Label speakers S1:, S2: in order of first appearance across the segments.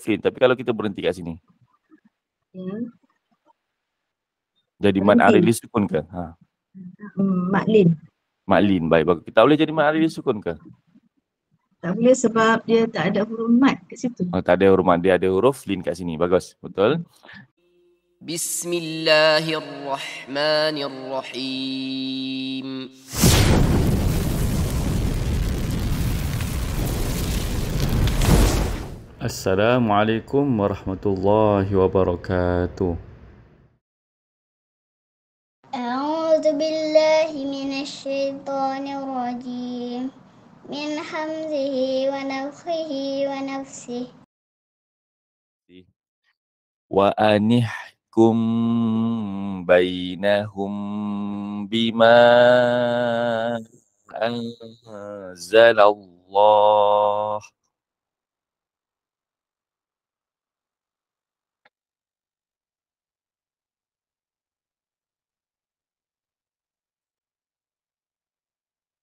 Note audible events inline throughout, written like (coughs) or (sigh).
S1: Flint. Tapi kalau kita berhenti kat sini. Ya. Jadi berhenti. Mat Arili Sukun ke? Ha. Hmm, Mat Lin. Mat Lin. Baik. Bagus. Tak boleh jadi Mat Arili Sukun ke? Tak boleh sebab dia tak ada huruf Mat kat situ. Oh, tak ada huruf Mat. Dia ada huruf Lin kat sini. Bagus. Betul. Bismillahirrahmanirrahim. Assalamualaikum warahmatullahi wabarakatuh. A'udzu billahi minasy syaithanir rajim. Min hamzihi wa nafthihi wa nafsihi. Wa anihkum bainahum bima anzalallah.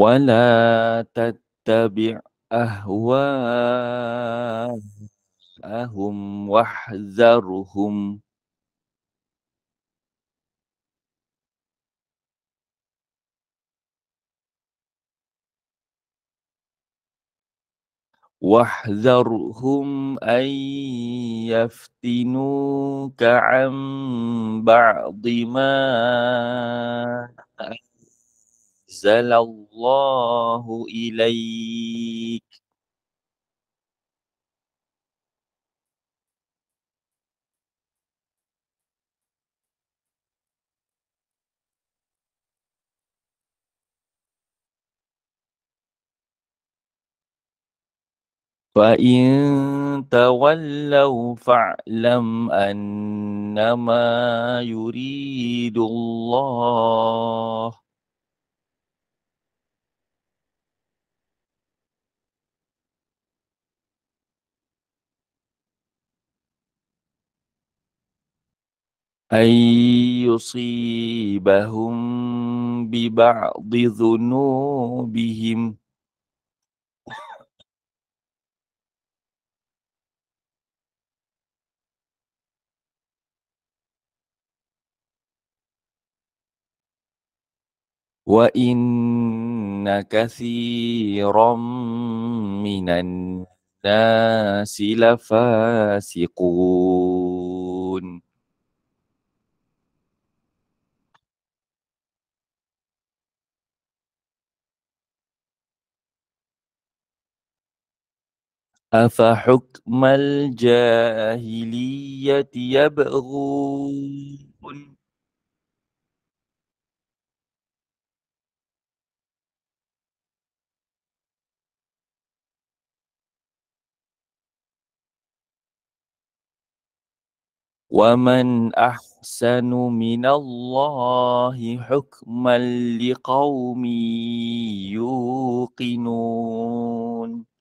S1: ولا تتبع أهواءهم واحذرهم واحذرهم أن يفتنوك عن بعض ما أنزل الله إليك فإن تولوا فاعلم أنما يريد الله أن يصيبهم ببعض ذنوبهم وإن كثيرا من الناس لفاسقون أفحكم الجاهلية يبغون ومن أحسن من الله حكما لقوم يوقنون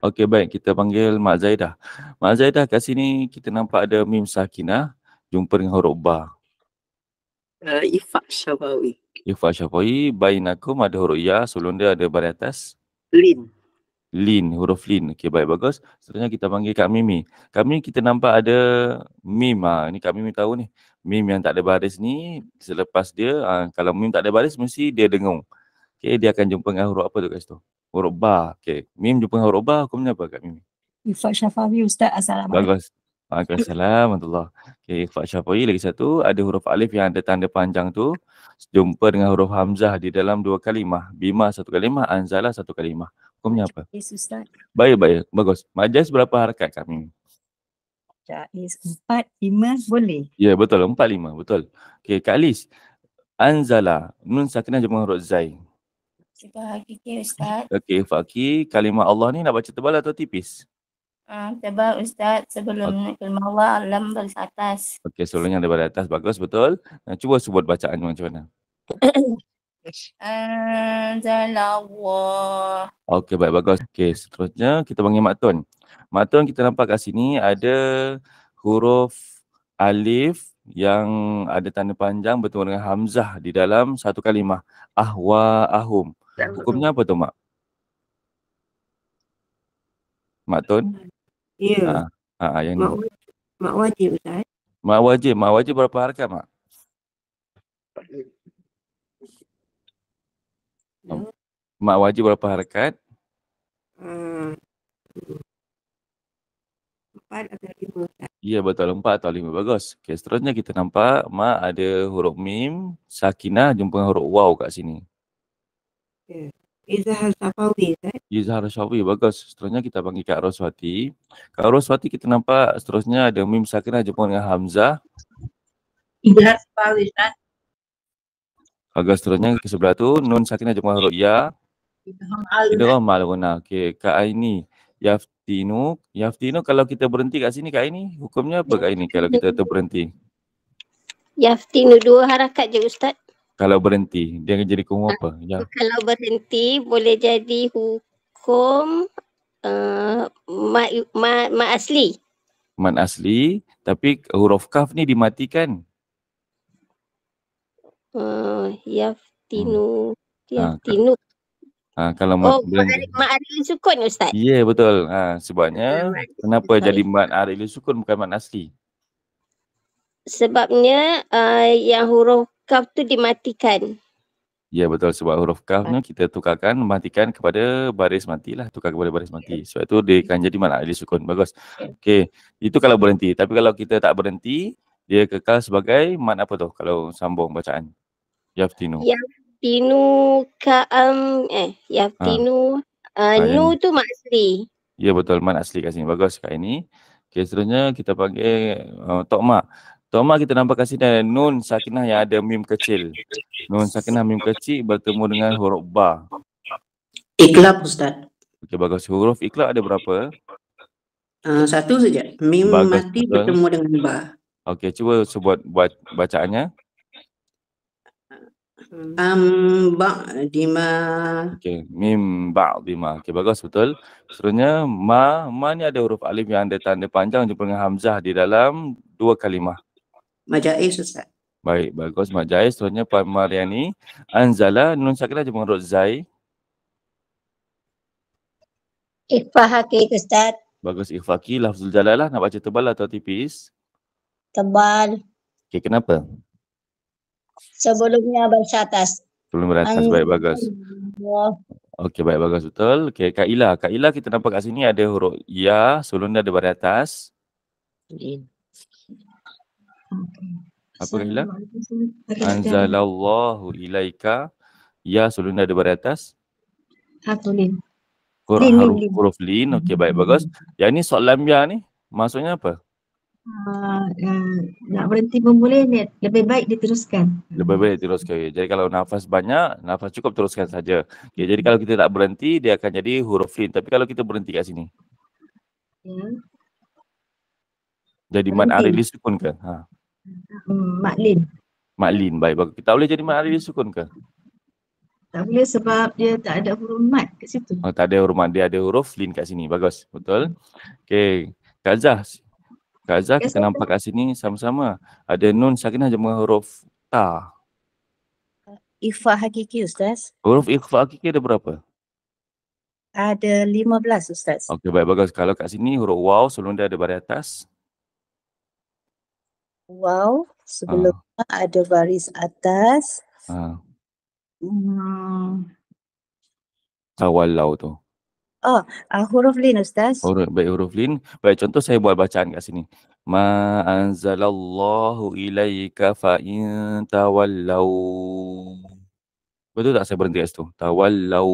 S1: Okey baik kita panggil Mak Zaidah. Mak Zaidah kat sini kita nampak ada Mim Sakinah jumpa dengan huruf Ba. Uh, eh, Ifa Syafawi. Ifa Syafawi, bayin ada huruf Ya, sebelum dia ada baris atas. Lin. Lin, huruf Lin. Okey baik bagus. Seterusnya kita panggil Kak Mimi. Kak Mimi kita nampak ada Mim. Ha. Ini Kak Mimi tahu ni. Mim yang tak ada baris ni, selepas dia, ha, kalau Mim tak ada baris mesti dia dengung. Okey dia akan jumpa dengan huruf apa tu kat situ? huruf ba. Okey. Mim jumpa dengan huruf ba, hukumnya apa kat Mim? Ifat Syafawi Ustaz Assalamualaikum. Bagus. Waalaikumsalam. Okey, Ifat Syafawi lagi satu. Ada huruf alif yang ada tanda panjang tu. Jumpa dengan huruf Hamzah di dalam dua kalimah. Bima satu kalimah, anzala satu kalimah. Hukumnya apa? Yes, Ustaz. Baik, baik. Bagus. Majaz berapa harakat kami? Jais empat, lima boleh. Ya, yeah, betul. Empat, lima. Betul. Okey, Kak Lis. Anzala. Nun sakinah jumpa huruf zai. Cuba fikir Ustaz. Okey, Fakir. Kalimah Allah ni nak baca tebal atau tipis? Um, tebal Ustaz. Sebelum okay. kalimah Allah, Alam dari atas. Okey, sebelumnya daripada atas. Bagus, betul. Nah, cuba sebut bacaan macam mana. (coughs) Anzalallah. Ah, Okey, baik, bagus. Okey, seterusnya kita panggil Mak Matun kita nampak kat sini ada huruf alif yang ada tanda panjang bertemu dengan hamzah di dalam satu kalimah ahwa ahum tahu. Hukumnya apa tu Mak? Mak Tun? Ya. Ha, ha, ha yang mak, mak wajib Ustaz. Mak wajib. Mak wajib berapa harga Mak? Ya. Mak wajib berapa harkat? Ah, empat atau lima. Ya betul. Empat atau lima. Bagus. Okay, seterusnya kita nampak Mak ada huruf mim, sakinah jumpa huruf waw kat sini. Eh, Izhar Syafawi kan? Izhar Syafawi bagus. Seterusnya kita panggil Kak Roswati. Kak Roswati kita nampak seterusnya ada Mim Sakinah jumpa dengan Hamzah. Izhar Syafawi kan? Bagus seterusnya ke sebelah tu Nun Sakinah jumpa dengan Ruqya. Idham Al-Runa. Okey, Kak Aini. Yaftinu. Yaftinu kalau kita berhenti kat sini Kak Aini, hukumnya apa Kak Aini kalau kita berhenti? Yaftinu dua harakat je Ustaz kalau berhenti dia akan jadi hukum apa? Ya. Kalau berhenti boleh jadi hukum uh, eh, mat, mat, mat asli. Mat asli tapi huruf kaf ni dimatikan. Uh, eh, hmm. yaftinu. Ah, yaftinu. Ha, ah, Ha, kalau oh, mat berhenti. Mat Sukun Ustaz. Ya yeah, betul. Ha, sebabnya mat, kenapa mat, jadi Mat Ari Sukun bukan Mat Asli? Sebabnya uh, yang huruf kaf tu dimatikan. Ya betul sebab huruf kaf ni ah. kita tukarkan matikan kepada baris mati lah. Tukar kepada baris mati. Ya. Sebab tu dia akan jadi mana alih sukun. Bagus. Ya. Okey. Itu kalau berhenti. Tapi kalau kita tak berhenti, dia kekal sebagai mat apa tu kalau sambung bacaan? Yaftinu. Yaftinu ka'am eh. Yaftinu. Ha. Uh, nu tu mat asli. Ya betul mat asli kat sini. Bagus kat ini. Okey seterusnya kita panggil uh, Tok Mak. Tomah kita nampak kat sini ada nun sakinah yang ada mim kecil. Nun sakinah mim kecil bertemu dengan huruf ba. Ikhlaq Ustaz. Okey bagus. Huruf ikhlaq ada berapa? Uh, satu saja. Mim bagus, mati betul. bertemu dengan ba. Okey cuba sebut buat bacaannya. Am ba dima. Okey, mim ba dima. Okey bagus betul. Seterusnya ma ma ni ada huruf alif yang ada tanda panjang jumpa dengan hamzah di dalam dua kalimah. Majais Ustaz. Baik, bagus. Majais tuannya Pak Mariani. Anzala, Nun Sakila je mengurut Zai. Ikhfah Hakik Ustaz. Bagus, Ikhfaki. Lafzul Jalal lah. Nak baca tebal atau tipis? Tebal. Okey, kenapa? Sebelumnya baca atas. Sebelum baca atas, baik, bagus. Okey, baik, bagus. Betul. Okey, Kak Ila. Kak Ila kita nampak kat sini ada huruf Ya. Sebelumnya ada baris atas. Ya. Apa hilang? Anzalallahu ilaika ya sebelum ada bari atas. Hatulin. Quran huruf huruf lin. Okey baik mm-hmm. bagus. Yang ni soal lamia ni maksudnya apa? Uh, uh, nak berhenti pun boleh lebih baik diteruskan. Lebih baik diteruskan. Okay. Jadi kalau nafas banyak, nafas cukup teruskan saja. Ya, jadi kalau kita tak berhenti dia akan jadi huruf lin. Tapi kalau kita berhenti kat sini. Ya. Jadi berhenti. man arilis pun ke? Ha. Hmm, Maklin. Maklin, baik. baik. Kita boleh jadi Maklin Sukun ke? Tak boleh sebab dia tak ada huruf mat kat situ. Oh, tak ada huruf mat, dia ada huruf lin kat sini. Bagus, betul. Okay, Kak Zah. Kak kita nampak kat sini sama-sama. Ada nun sakinah jemaah huruf ta. Ikhfa hakiki Ustaz. Huruf ikhfa hakiki ada berapa? Ada lima belas Ustaz. Okey baik bagus. Kalau kat sini huruf wow sebelum dia ada bari atas. Wow, sebelumnya uh. ada baris atas. Uh. Hmm. Awal lau tu. Oh, uh, huruf lin Ustaz. Huruf, baik huruf lin. Baik, contoh saya buat bacaan kat sini. Ma anzalallahu ilaika fa'in tawallau. Betul tak saya berhenti kat situ? Tawallau.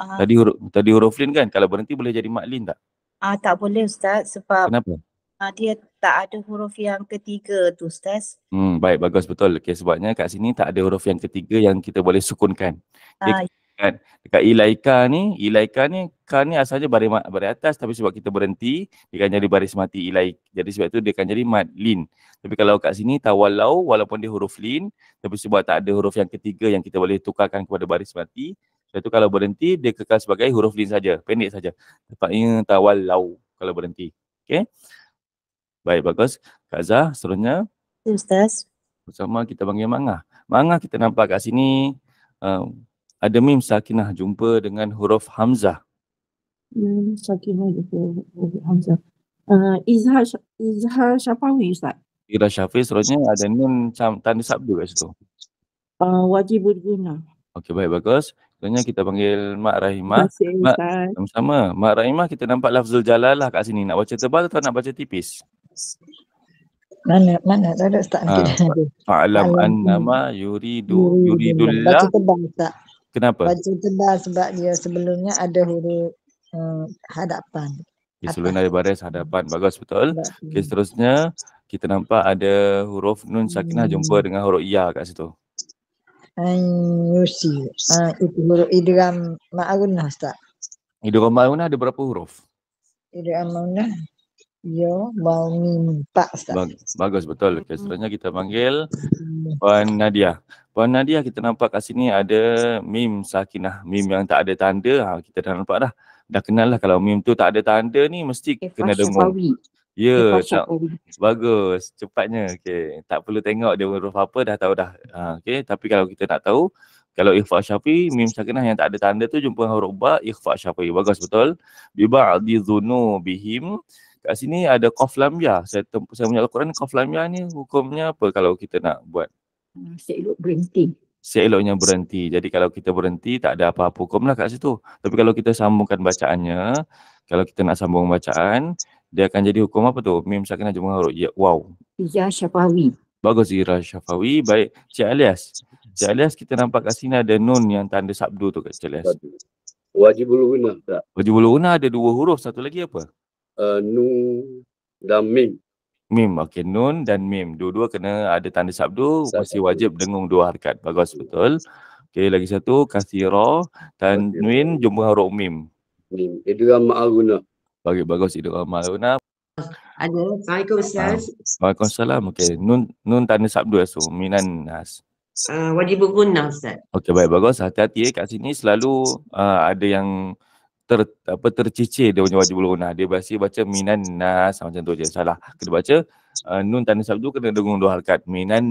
S1: Uh. Tadi huruf tadi huruf lin kan? Kalau berhenti boleh jadi maklin tak? Ah tak boleh Ustaz sebab Kenapa? Uh, dia tak ada huruf yang ketiga tu Ustaz. Hmm, baik, bagus betul. Okay, sebabnya kat sini tak ada huruf yang ketiga yang kita boleh sukunkan. Ha, Jadi, ah, kan, dekat ilaika ni, ilaika ni, ka ni asalnya baris, baris atas tapi sebab kita berhenti, dia akan jadi baris mati ilaik. Jadi sebab tu dia akan jadi mad lin. Tapi kalau kat sini tawalau walaupun dia huruf lin, tapi sebab tak ada huruf yang ketiga yang kita boleh tukarkan kepada baris mati, sebab itu kalau berhenti dia kekal sebagai huruf lin saja, pendek saja. Tepatnya tawal lau kalau berhenti. okay. Baik, bagus. Kak Zah, seterusnya. Ustaz. Bersama kita panggil Mangah. Mangah kita nampak kat sini um, ada mim sakinah jumpa dengan huruf Hamzah. Mim sakinah jumpa huruf Hamzah. Uh, Izhar, Izhar Syafawi Ustaz. Izhar Syafawi seterusnya ada mim cam, tanda sabdu kat situ. Uh, eh, wajib berguna. Okey, baik, bagus. Sebenarnya kita panggil Mak Rahimah. Terima kasih, Mak, sama-sama. Mak Rahimah kita nampak Lafzul Jalalah kat sini. Nak baca tebal atau nak baca tipis? mana mana tak ada start ha, kita ada alam annama yuridu yuridullah baca tebal tak kenapa baca tebal sebab dia sebelumnya ada huruf um, eh, hadapan okay, sebelumnya ada baris hadapan bagus betul okey seterusnya kita nampak ada huruf nun sakinah hmm. jumpa dengan huruf ya kat situ ay yusi ah, itu huruf idgham ma'arunah ustaz idgham ma'arunah ada berapa huruf idgham ma'arunah Ya, mau minta. Ustaz. Bagus, betul. Okay, hmm. seterusnya kita panggil hmm. Puan Nadia. Puan Nadia kita nampak kat sini ada mim sakinah. Mim yang tak ada tanda. Ha, kita dah nampak dah. Dah kenal lah kalau mim tu tak ada tanda ni mesti eh, kena dengar. Ya, tak, eh, bagus. Cepatnya. Okay. Tak perlu tengok dia huruf apa dah tahu dah. Ha, okay. Tapi kalau kita nak tahu, kalau ikhfa syafi, mim sakinah yang tak ada tanda tu jumpa huruf ba, ikhfa syafi. Bagus, betul. Biba'adidhunu bihim kat sini ada koflamia. Saya, tem- saya punya Al-Quran koflamia ni hukumnya apa kalau kita nak buat? Saya hmm, Seelok berhenti. Saya Seeloknya berhenti. Jadi kalau kita berhenti tak ada apa-apa lah kat situ. Tapi kalau kita sambungkan bacaannya, kalau kita nak sambung bacaan, dia akan jadi hukum apa tu? Mim sakinah jumlah huruf ya. Wow. Ya syafawi. Bagus Ira Syafawi. Baik. Cik Alias. Cik Alias kita nampak kat sini ada nun yang tanda sabdu tu kat Cik Alias. Wajib ulu guna. Wajib ulu ada dua huruf. Satu lagi apa? uh, nun dan mim. Mim, okey. Nun dan mim. Dua-dua kena ada tanda sabdu, Sabtu. masih wajib dengung dua harkat. Bagus, ya. betul. Okey, lagi satu, kasira dan nuin jumpa huruf mim. Mim. Idram ma'aruna. Bagi bagus itu Ada. Assalamualaikum Ustaz. Ah. Waalaikumsalam. Okey. Nun nun tanda sabdu asu minan nas. Uh, wajib guna Ustaz. Okey baik bagus. Hati-hati eh kat sini selalu uh, ada yang ter, apa tercicir dia punya wajib lunah. Dia biasa baca minan nas macam tu je. Salah. Kena baca uh, nun tanda sabdu kena dengung dua harakat. Minan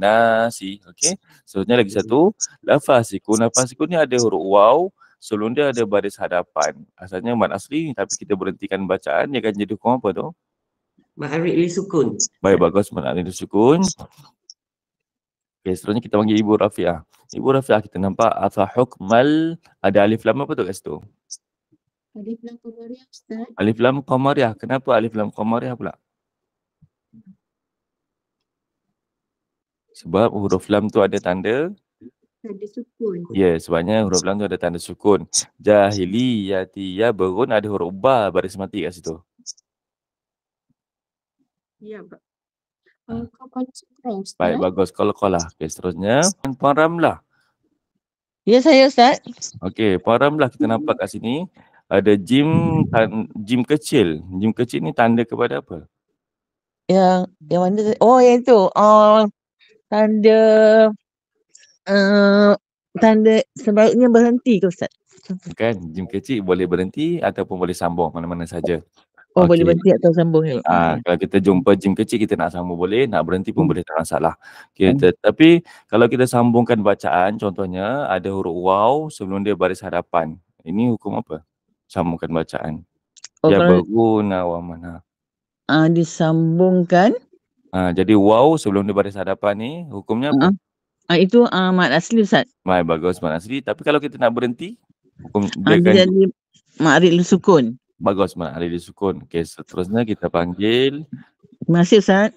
S1: nasi. Okey. Seterusnya lagi satu. Lafasikun. Lafasikun ni ada huruf waw. Sebelum dia ada baris hadapan. Asalnya mat asli tapi kita berhentikan bacaan. Dia akan jadi hukum apa tu? Ma'arif li sukun. Baik, bagus. Ma'arif li sukun. Okey, seterusnya kita panggil Ibu Rafiah. Ibu Rafiah kita nampak afa hukmal ada alif lam apa tu kat situ? Alif lam qamariah ustaz. Alif lam qamariah. Kenapa alif lam qamariah pula? Sebab huruf lam tu ada tanda tanda sukun. Ya, yeah, sebabnya huruf lam tu ada tanda sukun. Jahiliyati ya berun ada huruf ba baris mati kat situ. Ya, Pak. Uh, Baik, eh? bagus. Kalau kau lah. lah. Okay, seterusnya. Puan Ramlah. Ya, saya Ustaz. Okey, Puan Ramlah kita nampak kat sini. Ada gym tan- gym kecil. Gym kecil ni tanda kepada apa? Ya, yang mana? Oh, yang tu. Uh, tanda... Uh, tanda sebaiknya berhenti ke Ustaz? Kan, gym kecil boleh berhenti ataupun boleh sambung mana-mana saja. Oh okay. boleh berhenti atau sambung eh? ha, Kalau kita jumpa gym kecil kita nak sambung boleh Nak berhenti pun hmm. boleh tak masalah okay, hmm. Tapi kalau kita sambungkan bacaan Contohnya ada huruf wow sebelum dia baris hadapan Ini hukum apa? Sambungkan bacaan oh, Ya berguna wa mana ha, Disambungkan ha, Jadi wow sebelum dia baris hadapan ni Hukumnya apa? Ha, itu uh, mat asli Ustaz Mat bagus mat asli Tapi kalau kita nak berhenti hukum ha, dia, dia kan... jadi mat sukun Bagus mana hari di sukun. Okey, seterusnya kita panggil. Terima kasih Ustaz.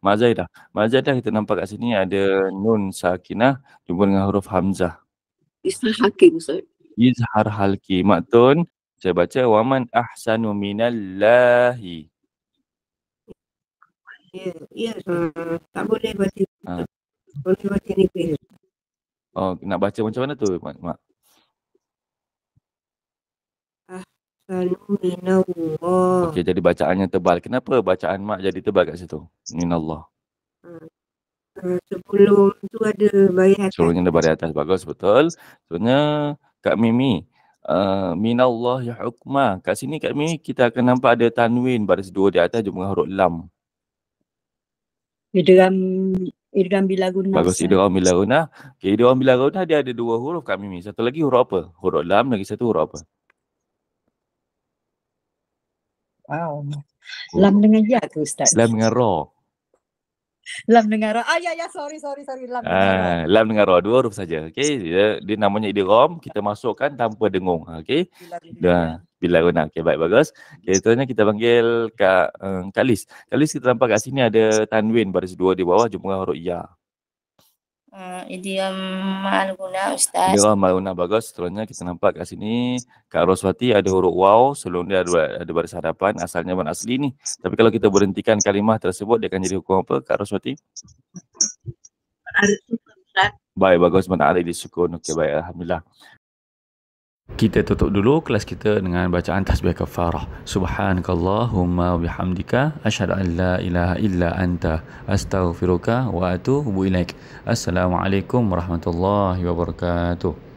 S1: Mak Zaidah. Mak Zaidah kita nampak kat sini ada Nun Sakinah jumpa dengan huruf Hamzah. Izhar Hakim Ustaz. Izhar Halki. Mak Tun, saya baca Waman Ahsanu Minallahi. Ya, ya. Eh, tak boleh baca. Ah. Ha. Boleh baca ni. Oh, nak baca macam mana tu, Mak? minallah. Okey, jadi bacaannya tebal. Kenapa bacaan mak jadi tebal kat situ? Minallah. Ah, ah, sebelum tu ada bayi atas. Sebelumnya ada bayi atas. Bagus, betul. Sebenarnya Kak Mimi, ah, Minallah ya hukmah. Kat sini Kak Mimi, kita akan nampak ada tanwin baris dua di atas jumlah huruf lam. Idram Idram bila guna. Bagus Idram bila guna. Okey Idram bila guna dia ada dua huruf Kak Mimi. Satu lagi huruf apa? Huruf lam lagi satu huruf apa? Huruf Wow. Oh. Lam dengan ya ke Ustaz? Lam dengan ro. Lam dengan ro. Ah, ya, ya. Sorry, sorry, sorry. Lam ah, dengan ro. Lam dengan ro. Dua huruf saja. Okay. Dia, dia namanya idiom. Kita masukkan tanpa dengung. Ah, okay. Bila, ya. bila guna. Okay, baik, bagus. Okay, seterusnya kita panggil Kak, um, eh, Kak Liz. Kak Liz, kita nampak kat sini ada Tanwin baris dua di bawah. Jumlah huruf Ya. Ah, idiom maluna ustaz. Idiom maluna bagus. Seterusnya kita nampak kat sini Kak Roswati ada huruf wow sebelum dia ada, ada baris hadapan asalnya bukan asli ni. Tapi kalau kita berhentikan kalimah tersebut dia akan jadi hukum apa Kak Roswati? Baik, bagus mana ada di sukun. Okey, baik. Alhamdulillah kita tutup dulu kelas kita dengan bacaan tasbih kafarah subhanakallahumma bihamdika asyhadu an la ilaha illa anta astaghfiruka wa atubu ilaik assalamualaikum warahmatullahi wabarakatuh